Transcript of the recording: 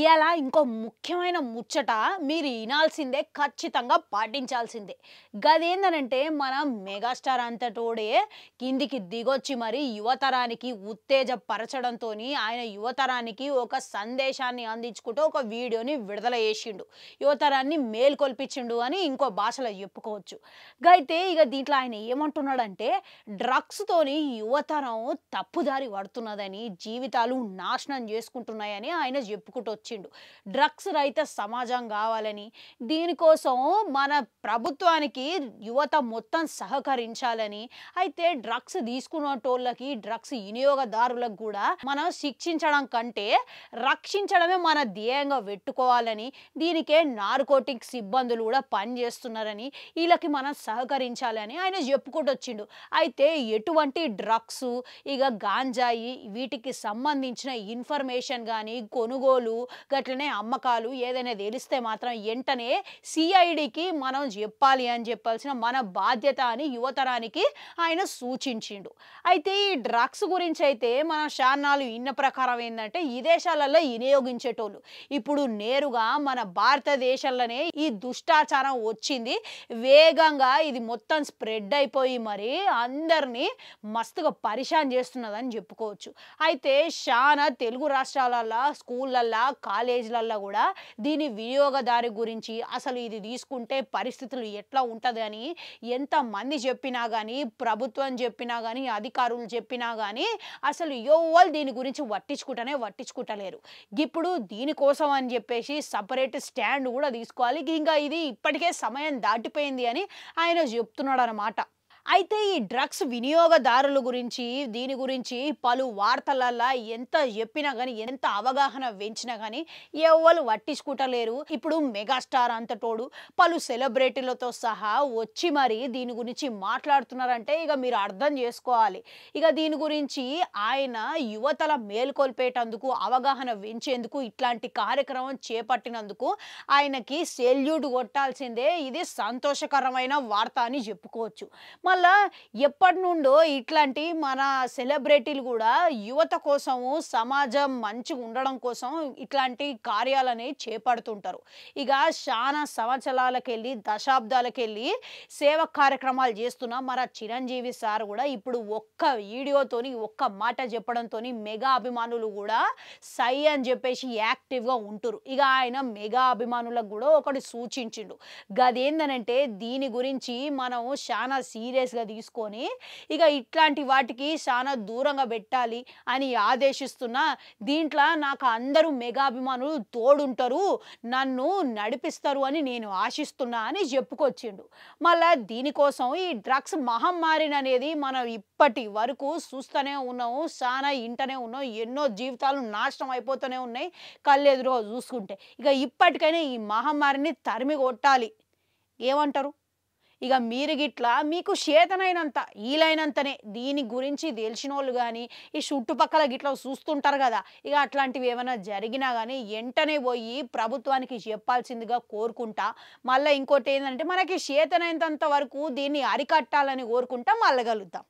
ఇలా ఇంకో ముఖ్యమైన ముచ్చట మీరు వినాల్సిందే ఖచ్చితంగా పాటించాల్సిందే గదేందనంటే మన మెగాస్టార్ అంతటోడే కిందికి దిగొచ్చి మరి యువతరానికి ఉత్తేజపరచడంతో ఆయన యువతరానికి ఒక సందేశాన్ని అందించుకుంటూ ఒక వీడియోని విడుదల చేసిండు యువతరాన్ని మేల్కొల్పించిండు అని ఇంకో భాషలో చెప్పుకోవచ్చు అయితే ఇక దీంట్లో ఆయన ఏమంటున్నాడంటే డ్రగ్స్తోని యువతరం తప్పుదారి పడుతున్నదని జీవితాలు నాశనం చేసుకుంటున్నాయని ఆయన చెప్పుకుంటూ తెచ్చిండు డ్రగ్స్ రైత సమాజం కావాలని దీనికోసం మన ప్రభుత్వానికి యువత మొత్తం సహకరించాలని అయితే డ్రగ్స్ తీసుకున్నటోళ్ళకి డ్రగ్స్ వినియోగదారులకు కూడా మనం శిక్షించడం కంటే రక్షించడమే మన ధ్యేయంగా పెట్టుకోవాలని దీనికే నార్కోటిక్ సిబ్బందులు కూడా పనిచేస్తున్నారని వీళ్ళకి మనం సహకరించాలని ఆయన చెప్పుకుంటూ వచ్చిండు అయితే ఎటువంటి డ్రగ్స్ ఇక గాంజాయి వీటికి సంబంధించిన ఇన్ఫర్మేషన్ కానీ కొనుగోలు గట్లనే అమ్మకాలు ఏదైనా తెలిస్తే మాత్రం వెంటనే సిఐడికి మనం చెప్పాలి అని చెప్పాల్సిన మన బాధ్యత అని యువతరానికి ఆయన సూచించిండు అయితే ఈ డ్రగ్స్ గురించి అయితే మన శానాలు ఇన్న ప్రకారం ఏంటంటే విదేశాలలో వినియోగించేటోళ్ళు ఇప్పుడు నేరుగా మన భారతదేశంలోనే ఈ దుష్టాచారం వచ్చింది వేగంగా ఇది మొత్తం స్ప్రెడ్ అయిపోయి మరి అందరినీ మస్తుగా పరిశాన్ చేస్తున్నదని చెప్పుకోవచ్చు అయితే షానా తెలుగు రాష్ట్రాలలో స్కూళ్ళల్లో కాలేజీలల్లో కూడా దీని వినియోగదారు గురించి అసలు ఇది తీసుకుంటే పరిస్థితులు ఎట్లా ఉంటుందని ఎంతమంది చెప్పినా కానీ ప్రభుత్వం చెప్పినా కానీ అధికారులు చెప్పినా కానీ అసలు ఎవరు దీని గురించి వట్టించుకుంటనే వట్టించుకుంటలేరు ఇప్పుడు దీనికోసం అని చెప్పేసి సపరేట్ స్టాండ్ కూడా తీసుకోవాలి ఇంకా ఇది ఇప్పటికే సమయం దాటిపోయింది అని ఆయన చెప్తున్నాడు అనమాట అయితే ఈ డ్రగ్స్ వినియోగదారుల గురించి దీని గురించి పలు వార్తలల్లా ఎంత చెప్పినా కానీ ఎంత అవగాహన పెంచినా కానీ ఎవరు పట్టించుకుంటలేరు ఇప్పుడు మెగాస్టార్ అంతటోడు పలు సెలబ్రిటీలతో సహా వచ్చి మరి దీని గురించి మాట్లాడుతున్నారంటే ఇక మీరు అర్థం చేసుకోవాలి ఇక దీని గురించి ఆయన యువతల మేల్కొల్పేటందుకు అవగాహన పెంచేందుకు ఇట్లాంటి కార్యక్రమం చేపట్టినందుకు ఆయనకి సెల్యూట్ కొట్టాల్సిందే ఇది సంతోషకరమైన వార్త అని చెప్పుకోవచ్చు దీనివల్ల ఎప్పటి నుండో ఇట్లాంటి మన సెలబ్రిటీలు కూడా యువత కోసము సమాజం మంచిగా ఉండడం కోసం ఇట్లాంటి కార్యాలని చేపడుతుంటారు ఇక చాలా సంవత్సరాలకెళ్ళి దశాబ్దాలకెళ్ళి సేవ కార్యక్రమాలు చేస్తున్న మన చిరంజీవి సార్ కూడా ఇప్పుడు ఒక్క వీడియోతోని ఒక్క మాట చెప్పడంతో మెగా అభిమానులు కూడా సై అని చెప్పేసి యాక్టివ్గా ఉంటారు ఇక ఆయన మెగా అభిమానులకు కూడా ఒకటి సూచించిండు గదేందనంటే దీని గురించి మనం చాలా సీరియస్ సీరియస్గా తీసుకొని ఇక ఇట్లాంటి వాటికి చాలా దూరంగా పెట్టాలి అని ఆదేశిస్తున్నా దీంట్లో నాకు అందరూ మెగాభిమానులు తోడుంటారు నన్ను నడిపిస్తారు అని నేను ఆశిస్తున్నా అని చెప్పుకొచ్చిండు మళ్ళా దీనికోసం ఈ డ్రగ్స్ మహమ్మారిని అనేది మనం ఇప్పటి వరకు చూస్తూనే ఉన్నాము చాలా ఇంటనే ఉన్నాం ఎన్నో జీవితాలు నాశనం అయిపోతూనే ఉన్నాయి కళ్ళెదురు చూసుకుంటే ఇక ఇప్పటికైనా ఈ మహమ్మారిని తరిమి కొట్టాలి ఏమంటారు ఇక మీరు గిట్లా మీకు చేతనైనంత వీలైనంతనే దీని గురించి తెలిసిన వాళ్ళు కానీ ఈ చుట్టుపక్కల గిట్లా చూస్తుంటారు కదా ఇక అట్లాంటివి ఏమైనా జరిగినా కానీ వెంటనే పోయి ప్రభుత్వానికి చెప్పాల్సిందిగా కోరుకుంటా మళ్ళీ ఇంకోటి ఏంటంటే మనకి చేతనైనంత వరకు దీన్ని అరికట్టాలని కోరుకుంటా మళ్ళగలుగుతాం